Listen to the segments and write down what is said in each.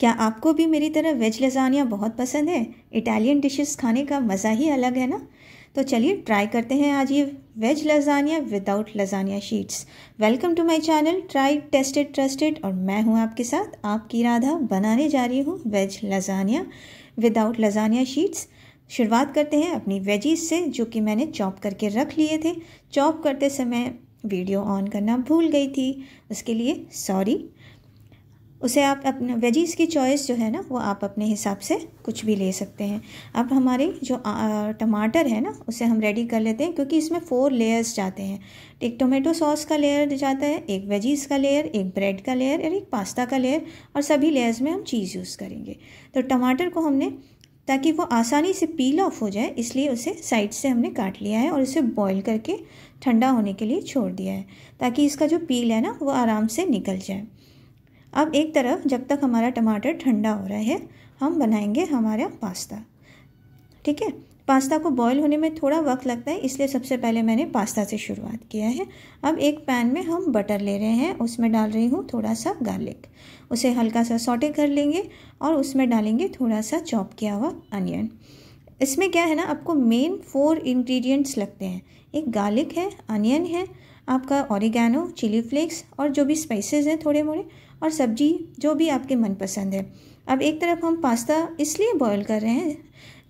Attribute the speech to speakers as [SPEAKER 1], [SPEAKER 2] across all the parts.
[SPEAKER 1] क्या आपको भी मेरी तरह वेज लजानिया बहुत पसंद है इटालियन डिशेस खाने का मज़ा ही अलग है ना तो चलिए ट्राई करते हैं आज ये veg lasagna without lasagna sheets welcome to my channel try tested trusted और मैं हूँ आपके साथ आपकी राधा बनाने जा रही हूँ veg lasagna without lasagna sheets शुरुआत करते हैं अपनी वेजीज से जो कि मैंने चॉप करके रख लिए थे चॉप करते समय वीडियो ऑन करना भूल गई थी उसके लिए सॉरी उसे आप अपने वेजीज़ की चॉइस जो है ना वो आप अपने हिसाब से कुछ भी ले सकते हैं अब हमारे जो टमाटर है ना उसे हम रेडी कर लेते हैं क्योंकि इसमें फ़ोर लेयर्स जाते हैं एक टोमेटो सॉस का लेयर जाता है एक वेजीज़ का लेयर एक ब्रेड का लेयर और एक पास्ता का लेयर और सभी लेयर्स में हम चीज़ यूज़ करेंगे तो टमाटर को हमने ताकि वो आसानी से पील ऑफ हो जाए इसलिए उसे साइड से हमने काट लिया है और उसे बॉईल करके ठंडा होने के लिए छोड़ दिया है ताकि इसका जो पील है ना वो आराम से निकल जाए अब एक तरफ जब तक हमारा टमाटर ठंडा हो रहा है हम बनाएंगे हमारा पास्ता ठीक है पास्ता को बॉईल होने में थोड़ा वक्त लगता है इसलिए सबसे पहले मैंने पास्ता से शुरुआत किया है अब एक पैन में हम बटर ले रहे हैं उसमें डाल रही हूँ थोड़ा सा गार्लिक उसे हल्का सा सॉटे कर लेंगे और उसमें डालेंगे थोड़ा सा चॉप किया हुआ अनियन इसमें क्या है ना आपको मेन फोर इन्ग्रीडियंट्स लगते हैं एक गार्लिक है अनियन है आपका ऑरिगेनो चिली फ्लेक्स और जो भी स्पाइसेस हैं थोड़े मोड़े और सब्जी जो भी आपके मनपसंद है अब एक तरफ हम पास्ता इसलिए बॉयल कर रहे हैं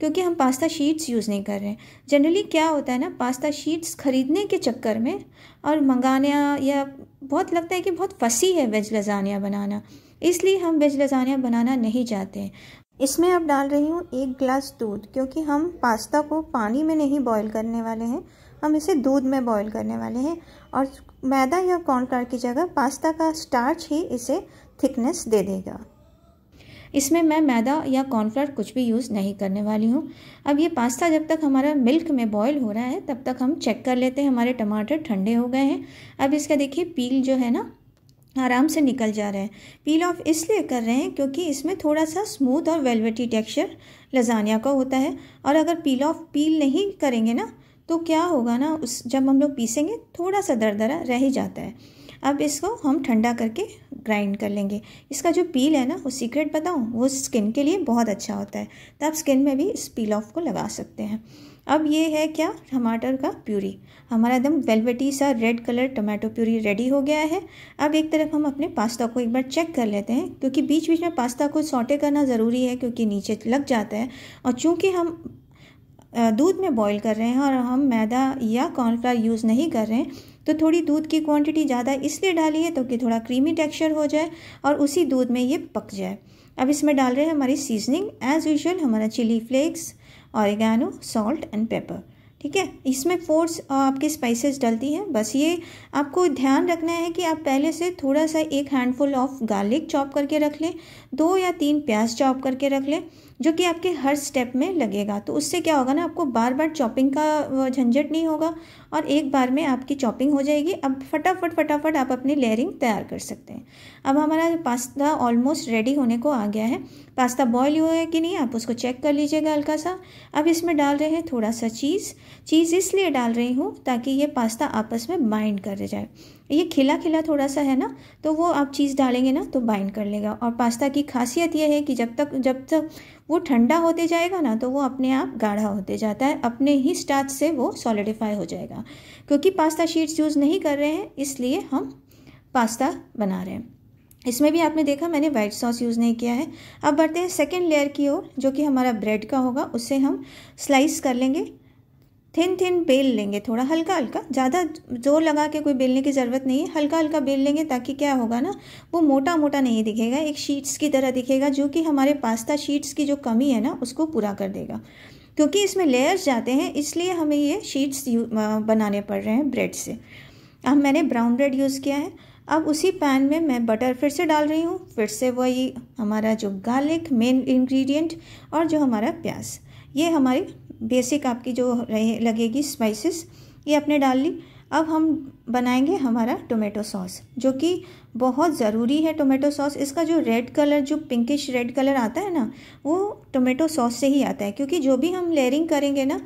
[SPEAKER 1] क्योंकि हम पास्ता शीट्स यूज़ नहीं कर रहे हैं जनरली क्या होता है ना पास्ता शीट्स ख़रीदने के चक्कर में और मंगाना या बहुत लगता है कि बहुत फसी है वेज लजानिया बनाना इसलिए हम वेज लजानिया बनाना नहीं चाहते हैं इसमें अब डाल रही हूँ एक गिलास दूध क्योंकि हम पास्ता को पानी में नहीं बॉयल करने वाले हैं हम इसे दूध में बॉईल करने वाले हैं और मैदा या कॉर्नफ्लावर की जगह पास्ता का स्टार्च ही इसे थिकनेस दे देगा इसमें मैं मैदा या कॉर्नफ्लावर कुछ भी यूज़ नहीं करने वाली हूँ अब ये पास्ता जब तक हमारा मिल्क में बॉईल हो रहा है तब तक हम चेक कर लेते हैं हमारे टमाटर ठंडे हो गए हैं अब इसका देखिए पील जो है ना आराम से निकल जा रहा है पील ऑफ इसलिए कर रहे हैं क्योंकि इसमें थोड़ा सा स्मूथ और वेलवेटी टेक्सचर लजानिया का होता है और अगर पील ऑफ पील नहीं करेंगे ना तो क्या होगा ना उस जब हम लोग पीसेंगे थोड़ा सा दरदरा रह ही जाता है अब इसको हम ठंडा करके ग्राइंड कर लेंगे इसका जो पील है ना वो सीक्रेट बताऊँ वो स्किन के लिए बहुत अच्छा होता है तो आप स्किन में भी इस पील ऑफ को लगा सकते हैं अब ये है क्या टमाटर का प्यूरी हमारा एकदम वेलवेटी सा red colour tomato puree ready हो गया है अब एक तरफ हम अपने पास्ता को एक बार चेक कर लेते हैं क्योंकि बीच बीच में पास्ता को सॉटे करना ज़रूरी है क्योंकि नीचे लग जाता है और चूँकि हम दूध में बॉईल कर रहे हैं और हम मैदा या कॉर्नफ्लावर यूज़ नहीं कर रहे हैं तो थोड़ी दूध की क्वांटिटी ज़्यादा इसलिए डाली है तो कि थोड़ा क्रीमी टेक्सचर हो जाए और उसी दूध में ये पक जाए अब इसमें डाल रहे हैं हमारी सीजनिंग एज़ यूजल हमारा chilli flakes oregano salt and pepper ठीक है इसमें फोर्स आपके स्पाइसेस डलती हैं बस ये आपको ध्यान रखना है कि आप पहले से थोड़ा सा एक हैंडफुल ऑफ गार्लिक चॉप करके रख लें दो या तीन प्याज चॉप करके रख लें जो कि आपके हर स्टेप में लगेगा तो उससे क्या होगा ना आपको बार बार चॉपिंग का झंझट नहीं होगा और एक बार में आपकी चॉपिंग हो जाएगी अब फटाफट फटाफट आप अपनी लेयरिंग तैयार कर सकते हैं अब हमारा पास्ता ऑलमोस्ट रेडी होने को आ गया है पास्ता बॉयल हुआ है कि नहीं आप उसको चेक कर लीजिएगा हल्का सा अब इसमें डाल रहे हैं थोड़ा सा चीज़ चीज़ इसलिए डाल रही हूँ ताकि ये पास्ता आपस में बाइंड कर जाए ये खिला खिला थोड़ा सा है ना तो वो आप चीज़ डालेंगे ना तो बाइंड कर लेगा और पास्ता की खासियत ये है कि जब तक जब तक वो ठंडा होते जाएगा ना तो वो अपने आप गाढ़ा होते जाता है अपने ही स्टार्च से वो सॉलिडिफाई हो जाएगा क्योंकि पास्ता शीट्स यूज़ नहीं कर रहे हैं इसलिए हम पास्ता बना रहे हैं इसमें भी आपने देखा मैंने वाइट सॉस यूज़ नहीं किया है अब बढ़ते हैं सेकेंड लेयर की ओर जो कि हमारा ब्रेड का होगा उसे हम स्लाइस कर लेंगे थिन थिन बेल लेंगे थोड़ा हल्का हल्का ज़्यादा जोर लगा के कोई बेलने की ज़रूरत नहीं है हल्का हल्का बेल लेंगे ताकि क्या होगा ना वो मोटा मोटा नहीं दिखेगा एक शीट्स की तरह दिखेगा जो कि हमारे पास्ता शीट्स की जो कमी है ना उसको पूरा कर देगा क्योंकि इसमें लेयर्स जाते हैं इसलिए हमें ये शीट्स बनाने पड़ रहे हैं ब्रेड से अब मैंने ब्राउन ब्रेड यूज़ किया है अब उसी पैन में मैं बटर फिर से डाल रही हूँ फिर से वही हमारा जो गार्लिक मेन इन्ग्रीडियंट और जो हमारा प्याज ये हमारी बेसिक आपकी जो रहे लगेगी स्पाइसेस ये आपने डाल ली अब हम बनाएंगे हमारा टोमेटो सॉस जो कि बहुत ज़रूरी है टोमेटो सॉस इसका जो रेड कलर जो पिंकिश रेड कलर आता है ना वो टोमेटो सॉस से ही आता है क्योंकि जो भी हम लेयरिंग करेंगे ना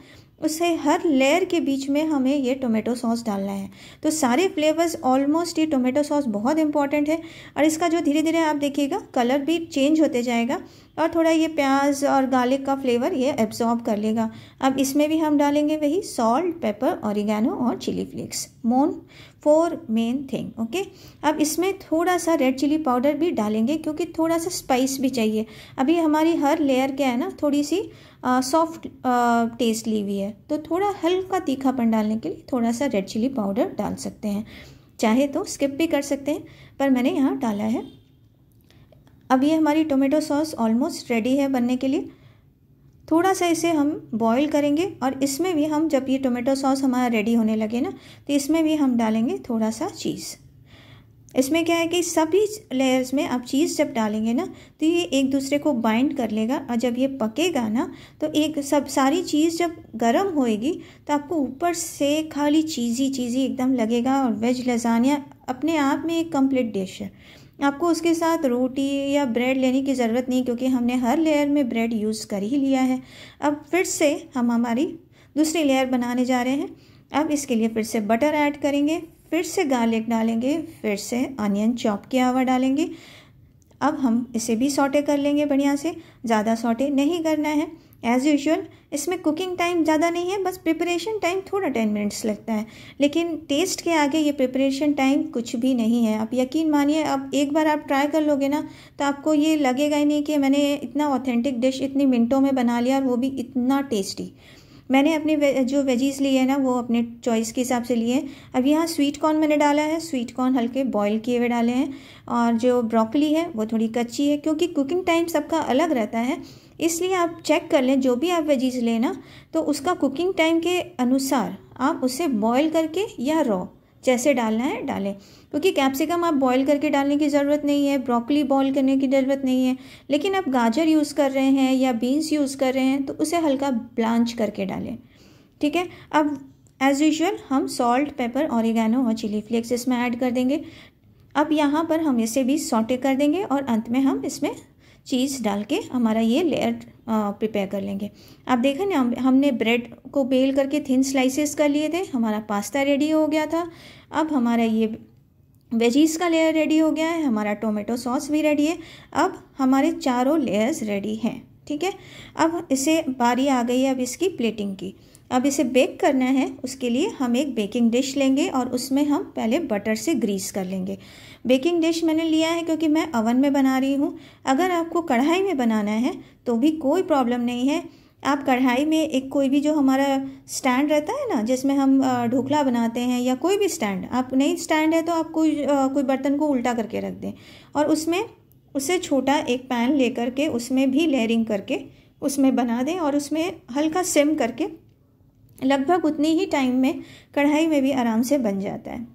[SPEAKER 1] उससे हर लेयर के बीच में हमें ये टोमेटो सॉस डालना है तो सारे फ्लेवर्स ऑलमोस्ट ये टोमेटो सॉस बहुत इंपॉर्टेंट है और इसका जो धीरे धीरे आप देखिएगा कलर भी चेंज होते जाएगा और थोड़ा ये प्याज और गार्लिक का फ्लेवर ये एब्जॉर्ब कर लेगा अब इसमें भी हम डालेंगे वही सॉल्ट पेपर ऑरिगेनो और चिली फ्लेक्स मोन फोर मेन थिंग ओके अब इसमें थोड़ा सा रेड चिली पाउडर भी डालेंगे क्योंकि थोड़ा सा स्पाइस भी चाहिए अभी हमारी हर लेयर क्या है ना थोड़ी सी सॉफ्ट टेस्ट ली हुई है तो थोड़ा हल्का तीखापन डालने के लिए थोड़ा सा रेड चिली पाउडर डाल सकते हैं चाहे तो स्किप भी कर सकते हैं पर मैंने यहाँ डाला है अब ये हमारी टोमेटो सॉस ऑलमोस्ट रेडी है बनने के लिए थोड़ा सा इसे हम बॉईल करेंगे और इसमें भी हम जब ये टोमेटो सॉस हमारा रेडी होने लगे ना तो इसमें भी हम डालेंगे थोड़ा सा चीज़ इसमें क्या है कि सभी लेयर्स में आप चीज़ जब डालेंगे ना तो ये एक दूसरे को बाइंड कर लेगा और जब ये पकेगा ना तो एक सब सारी चीज़ जब गर्म होएगी तो आपको ऊपर से खाली चीज़ी चीज़ी एकदम लगेगा और वेज लजानिया अपने आप में एक कंप्लीट डिश है आपको उसके साथ रोटी या ब्रेड लेने की ज़रूरत नहीं क्योंकि हमने हर लेयर में ब्रेड यूज़ कर ही लिया है अब फिर से हम हमारी दूसरी लेयर बनाने जा रहे हैं अब इसके लिए फिर से बटर ऐड करेंगे फिर से गार्लिक डालेंगे फिर से अनियन चॉप किया हुआ डालेंगे अब हम इसे भी सॉटे कर लेंगे बढ़िया से ज़्यादा सॉटे नहीं करना है एज़ यूजल इसमें कुकिंग टाइम ज़्यादा नहीं है बस प्रिपरेशन टाइम थोड़ा टेन मिनट्स लगता है लेकिन टेस्ट के आगे ये प्रिपरेशन टाइम कुछ भी नहीं है आप यकीन मानिए अब एक बार आप ट्राई कर लोगे ना तो आपको ये लगेगा ही नहीं कि मैंने इतना ऑथेंटिक डिश इतनी मिनटों में बना लिया और वो भी इतना टेस्टी मैंने अपने वे, जो वेजीज़ लिए हैं ना वो अपने चॉइस के हिसाब से लिए हैं अब यहाँ स्वीट कॉर्न मैंने डाला है स्वीट कॉर्न हल्के बॉईल किए हुए डाले हैं और जो ब्रोकली है वो थोड़ी कच्ची है क्योंकि कुकिंग टाइम सबका अलग रहता है इसलिए आप चेक कर लें जो भी आप वेजीज लेना तो उसका कुकिंग टाइम के अनुसार आप उसे बॉईल करके या रॉ जैसे डालना है डालें क्योंकि कैप्सिकम आप बॉईल करके डालने की ज़रूरत नहीं है ब्रोकली बॉईल करने की ज़रूरत नहीं है लेकिन आप गाजर यूज़ कर रहे हैं या बीन्स यूज़ कर रहे हैं तो उसे हल्का ब्लांच करके डालें ठीक है अब एज़ यूजल हम सॉल्ट पेपर ऑरिगेनो और चिली फ्लेक्स इसमें ऐड कर देंगे अब यहाँ पर हम इसे भी सॉटे कर देंगे और अंत में हम इसमें चीज़ डाल के हमारा ये लेयर प्रिपेयर कर लेंगे आप देखें ना हम, हमने ब्रेड को बेल करके थिन स्लाइसेस कर लिए थे हमारा पास्ता रेडी हो गया था अब हमारा ये वेजीज़ का लेयर रेडी हो गया है हमारा टोमेटो सॉस भी रेडी है अब हमारे चारों लेयर्स रेडी हैं ठीक है अब इसे बारी आ गई है अब इसकी प्लेटिंग की अब इसे बेक करना है उसके लिए हम एक बेकिंग डिश लेंगे और उसमें हम पहले बटर से ग्रीस कर लेंगे बेकिंग डिश मैंने लिया है क्योंकि मैं अवन में बना रही हूँ अगर आपको कढ़ाई में बनाना है तो भी कोई प्रॉब्लम नहीं है आप कढ़ाई में एक कोई भी जो हमारा स्टैंड रहता है ना जिसमें हम ढोकला बनाते हैं या कोई भी स्टैंड आप नहीं स्टैंड है तो आप कोई कोई बर्तन को उल्टा करके रख दें और उसमें उससे छोटा एक पैन लेकर के उसमें भी लेयरिंग करके उसमें बना दें और उसमें हल्का सिम करके लगभग उतनी ही टाइम में कढ़ाई में भी आराम से बन जाता है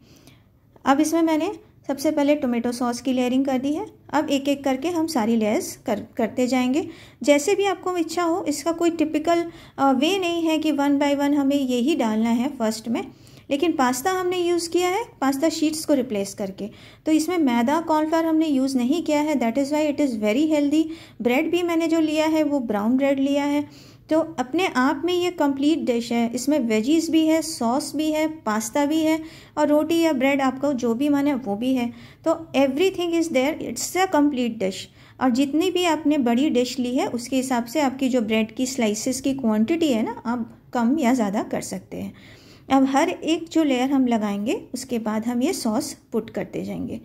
[SPEAKER 1] अब इसमें मैंने सबसे पहले टोमेटो सॉस की लेयरिंग कर दी है अब एक एक करके हम सारी लेयर्स कर करते जाएंगे जैसे भी आपको इच्छा हो इसका कोई टिपिकल वे नहीं है कि वन बाय वन हमें यही डालना है फर्स्ट में लेकिन पास्ता हमने यूज़ किया है पास्ता शीट्स को रिप्लेस करके तो इसमें मैदा कॉर्नफ्लावर हमने यूज़ नहीं किया है that is why it is very healthy bread भी मैंने जो लिया है वो ब्राउन ब्रेड लिया है तो अपने आप में ये कंप्लीट डिश है इसमें वेजीज भी है सॉस भी है पास्ता भी है और रोटी या ब्रेड आपको जो भी मन है वो भी है तो everything is there it's a complete dish और जितनी भी आपने बड़ी डिश ली है उसके हिसाब से आपकी जो ब्रेड की स्लाइसिस की क्वान्टिटी है ना आप कम या ज़्यादा कर सकते हैं अब हर एक जो लेयर हम लगाएंगे उसके बाद हम ये सॉस पुट करते जाएंगे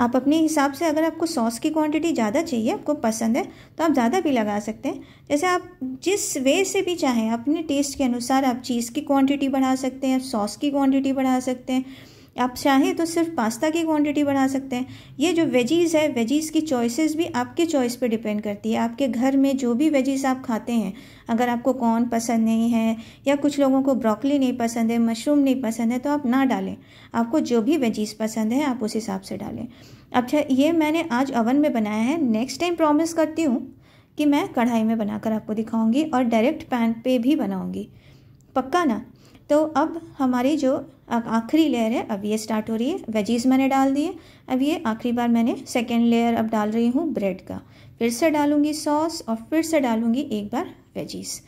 [SPEAKER 1] आप अपने हिसाब से अगर आपको सॉस की क्वांटिटी ज़्यादा चाहिए आपको पसंद है तो आप ज़्यादा भी लगा सकते हैं जैसे आप जिस वे से भी चाहें अपने टेस्ट के अनुसार आप चीज़ की क्वांटिटी बढ़ा सकते हैं सॉस की क्वांटिटी बढ़ा सकते हैं आप चाहें तो सिर्फ पास्ता की क्वांटिटी बढ़ा सकते हैं ये जो वेजीज़ है वेजीज़ की चॉइसेस भी आपके चॉइस पे डिपेंड करती है आपके घर में जो भी वेजीज़ आप खाते हैं अगर आपको कॉर्न पसंद नहीं है या कुछ लोगों को ब्रोकली नहीं पसंद है मशरूम नहीं पसंद है तो आप ना डालें आपको जो भी वेजीज़ पसंद है आप उस हिसाब से डालें अच्छा ये मैंने आज ओवन में बनाया है नेक्स्ट टाइम प्रॉमिस करती हूँ कि मैं कढ़ाई में बनाकर आपको दिखाऊंगी और डायरेक्ट पैन पे भी बनाऊंगी पक्का ना तो अब हमारी जो अब आखिरी लेयर है अब ये स्टार्ट हो रही है वेजीज मैंने डाल दिए अब ये आखिरी बार मैंने सेकेंड लेयर अब डाल रही हूँ ब्रेड का फिर से डालूंगी सॉस और फिर से डालूंगी एक बार वेजीज़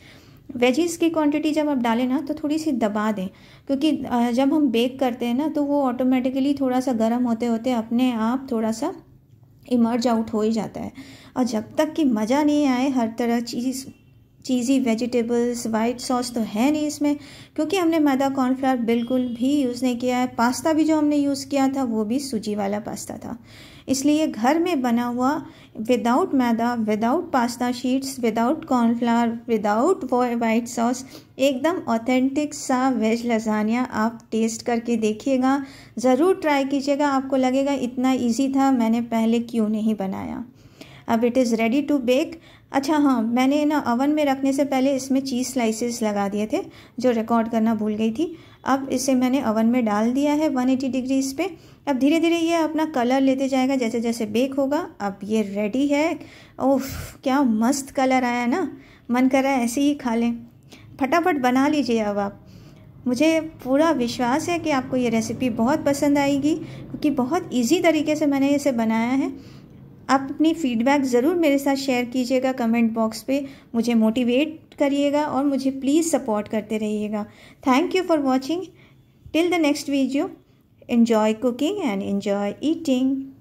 [SPEAKER 1] वेजीज़ की क्वांटिटी जब आप डालें ना तो थोड़ी सी दबा दें क्योंकि जब हम बेक करते हैं ना तो वो ऑटोमेटिकली थोड़ा सा गर्म होते होते अपने आप थोड़ा सा इमर्ज आउट हो ही जाता है और जब तक कि मज़ा नहीं आए हर तरह cheese cheesy vegetables white sauce तो है नहीं इसमें क्योंकि हमने मैदा कॉर्नफ्लावर बिल्कुल भी यूज़ नहीं किया है पास्ता भी जो हमने यूज़ किया था वो भी सूजी वाला पास्ता था इसलिए घर में बना हुआ without maida without pasta sheets without cornflour without white sauce एकदम ऑथेंटिक सा वेज लजानिया आप टेस्ट करके देखिएगा ज़रूर ट्राई कीजिएगा आपको लगेगा इतना ईजी था मैंने पहले क्यों नहीं बनाया अब it is ready to bake अच्छा हाँ मैंने ना अवन में रखने से पहले इसमें चीज़ स्लाइसेस लगा दिए थे जो रिकॉर्ड करना भूल गई थी अब इसे मैंने अवन में डाल दिया है 180 डिग्रीज पे अब धीरे धीरे ये अपना कलर लेते जाएगा जैसे जैसे बेक होगा अब ये रेडी है ओफ क्या मस्त कलर आया ना मन कर रहा है ऐसे ही खा लें फटाफट बना लीजिए अब आप मुझे पूरा विश्वास है कि आपको ये रेसिपी बहुत पसंद आएगी क्योंकि बहुत इजी तरीके से मैंने इसे बनाया है आप अपनी फीडबैक ज़रूर मेरे साथ शेयर कीजिएगा कमेंट बॉक्स पे मुझे मोटिवेट करिएगा और मुझे प्लीज़ सपोर्ट करते रहिएगा thank you for watching till the next video enjoy cooking and enjoy eating